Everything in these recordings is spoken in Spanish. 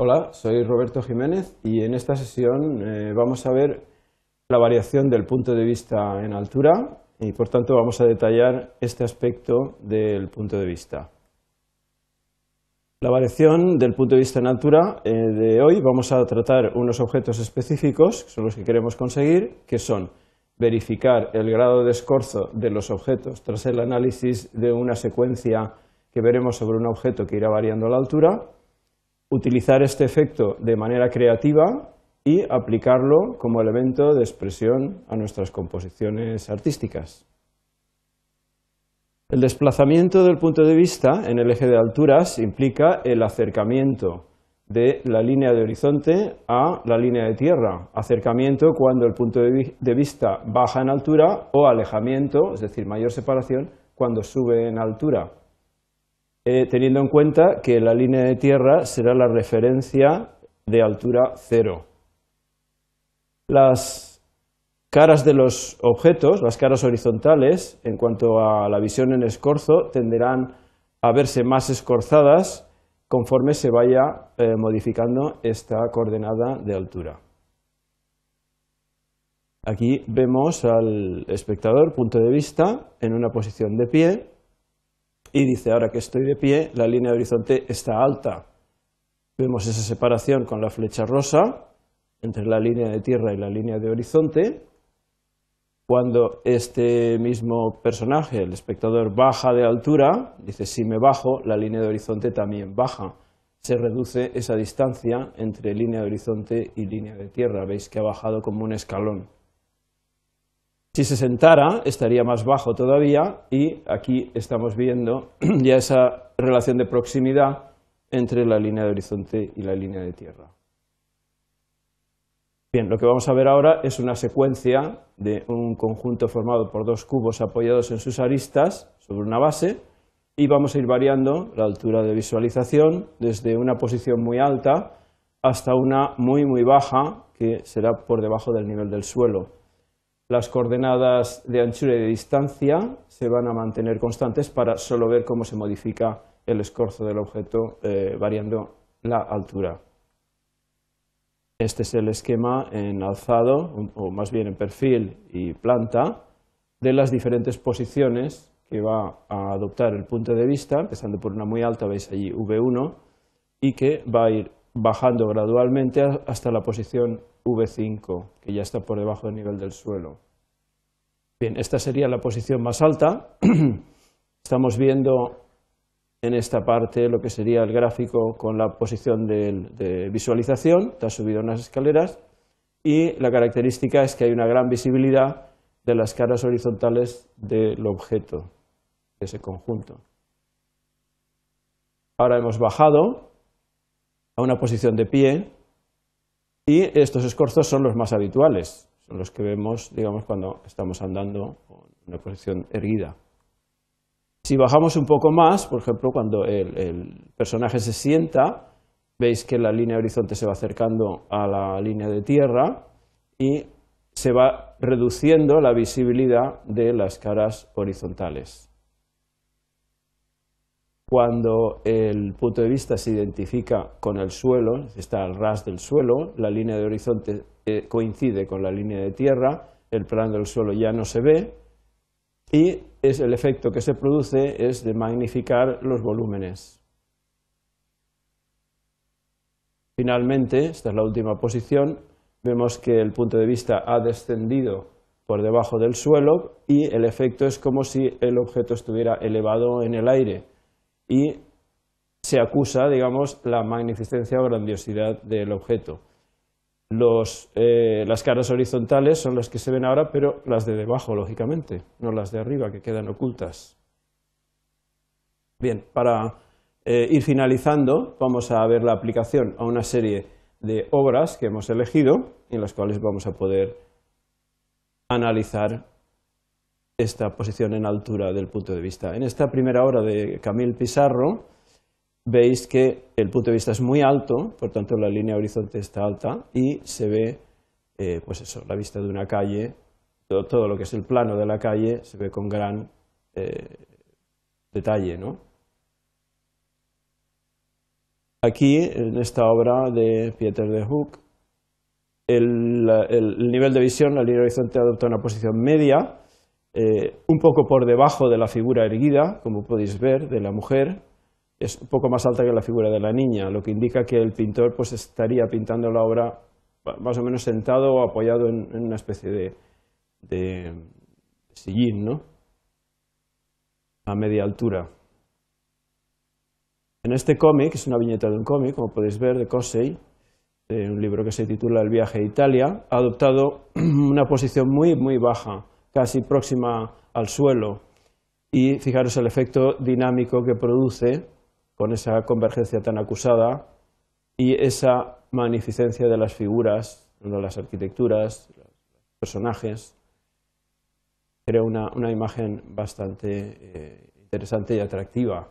Hola, soy Roberto Jiménez y en esta sesión eh, vamos a ver la variación del punto de vista en altura y por tanto vamos a detallar este aspecto del punto de vista. La variación del punto de vista en altura eh, de hoy vamos a tratar unos objetos específicos, que son los que queremos conseguir, que son verificar el grado de escorzo de los objetos tras el análisis de una secuencia que veremos sobre un objeto que irá variando la altura, utilizar este efecto de manera creativa y aplicarlo como elemento de expresión a nuestras composiciones artísticas. El desplazamiento del punto de vista en el eje de alturas implica el acercamiento de la línea de horizonte a la línea de tierra, acercamiento cuando el punto de vista baja en altura o alejamiento, es decir, mayor separación, cuando sube en altura. Eh, teniendo en cuenta que la línea de tierra será la referencia de altura cero. Las caras de los objetos, las caras horizontales, en cuanto a la visión en escorzo, tenderán a verse más escorzadas conforme se vaya eh, modificando esta coordenada de altura. Aquí vemos al espectador, punto de vista, en una posición de pie, y dice, ahora que estoy de pie, la línea de horizonte está alta. Vemos esa separación con la flecha rosa entre la línea de tierra y la línea de horizonte. Cuando este mismo personaje, el espectador, baja de altura, dice, si me bajo, la línea de horizonte también baja. Se reduce esa distancia entre línea de horizonte y línea de tierra. Veis que ha bajado como un escalón. Si se sentara, estaría más bajo todavía y aquí estamos viendo ya esa relación de proximidad entre la línea de horizonte y la línea de tierra. Bien, lo que vamos a ver ahora es una secuencia de un conjunto formado por dos cubos apoyados en sus aristas sobre una base y vamos a ir variando la altura de visualización desde una posición muy alta hasta una muy muy baja que será por debajo del nivel del suelo. Las coordenadas de anchura y de distancia se van a mantener constantes para solo ver cómo se modifica el escorzo del objeto eh, variando la altura. Este es el esquema en alzado, o más bien en perfil y planta, de las diferentes posiciones que va a adoptar el punto de vista, empezando por una muy alta, veis allí V1, y que va a ir bajando gradualmente hasta la posición V5, que ya está por debajo del nivel del suelo. Bien, esta sería la posición más alta. Estamos viendo en esta parte lo que sería el gráfico con la posición de, visualización, está subido unas escaleras y la característica es que hay una gran visibilidad de las caras horizontales del objeto, de ese conjunto. Ahora hemos bajado a una posición de pie y estos escorzos son los más habituales, son los que vemos, cuando estamos andando en una posición erguida. Si bajamos un poco más, por ejemplo, cuando el, personaje se sienta, veis que la línea horizonte se va acercando a la línea de tierra y se va reduciendo la visibilidad de las caras horizontales cuando el punto de vista se identifica con el suelo, está al ras del suelo, la línea de horizonte eh, coincide con la línea de tierra, el plano del suelo ya no se ve y el efecto que se produce es de magnificar los volúmenes. Finalmente, esta es la última posición, vemos que el punto de vista ha descendido por debajo del suelo y el efecto es como si el objeto estuviera elevado en el aire y se acusa, digamos, la magnificencia o grandiosidad del objeto. Eh, las caras horizontales son las que se ven ahora, pero las de debajo, lógicamente, no las de arriba, que quedan ocultas. Bien, para eh, ir finalizando, vamos a ver la aplicación a una serie de obras que hemos elegido, en las cuales vamos a poder analizar esta posición en altura del punto de vista. En esta primera obra de Camille Pizarro veis que el punto de vista es muy alto, por tanto la línea horizonte está alta y se ve eh, pues eso, la vista de una calle, todo, lo que es el plano de la calle se ve con gran eh, detalle. ¿no? Aquí, en esta obra de Pieter de Hook, el, el nivel de visión, la línea horizonte adopta una posición media, eh, un poco por debajo de la figura erguida, como podéis ver, de la mujer, es un poco más alta que la figura de la niña, lo que indica que el pintor pues, estaría pintando la obra más o menos sentado o apoyado en, una especie de, sillín, ¿no? a media altura. En este cómic, es una viñeta de un cómic, como podéis ver, de Cosey, de un libro que se titula El viaje a Italia, ha adoptado una posición muy, muy baja casi próxima al suelo. Y fijaros el efecto dinámico que produce con esa convergencia tan acusada y esa magnificencia de las figuras, de las arquitecturas, los personajes. Crea una, imagen bastante eh, interesante y atractiva.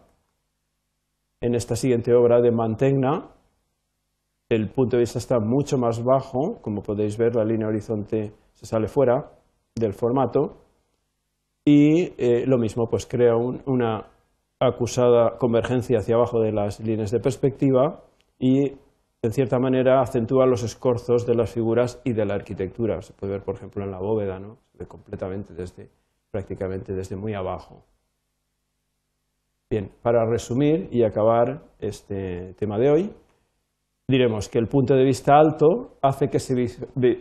En esta siguiente obra de Mantegna, el punto de vista está mucho más bajo, como podéis ver, la línea horizonte se sale fuera, del formato y eh, lo mismo pues crea una acusada convergencia hacia abajo de las líneas de perspectiva y en cierta manera acentúa los escorzos de las figuras y de la arquitectura. Se puede ver, por ejemplo, en la bóveda, ¿no? Se ve completamente desde, prácticamente desde muy abajo. Bien, para resumir y acabar este tema de hoy, diremos que el punto de vista alto hace que se,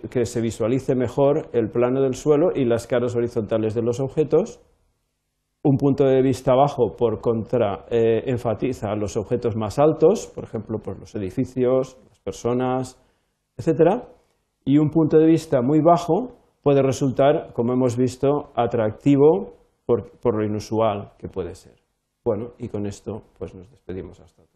que se visualice mejor el plano del suelo y las caras horizontales de los objetos. Un punto de vista bajo, por contra, eh, enfatiza los objetos más altos, por ejemplo, pues los edificios, las personas, etc. Y un punto de vista muy bajo puede resultar, como hemos visto, atractivo por, por lo inusual que puede ser. Bueno, y con esto pues nos despedimos hasta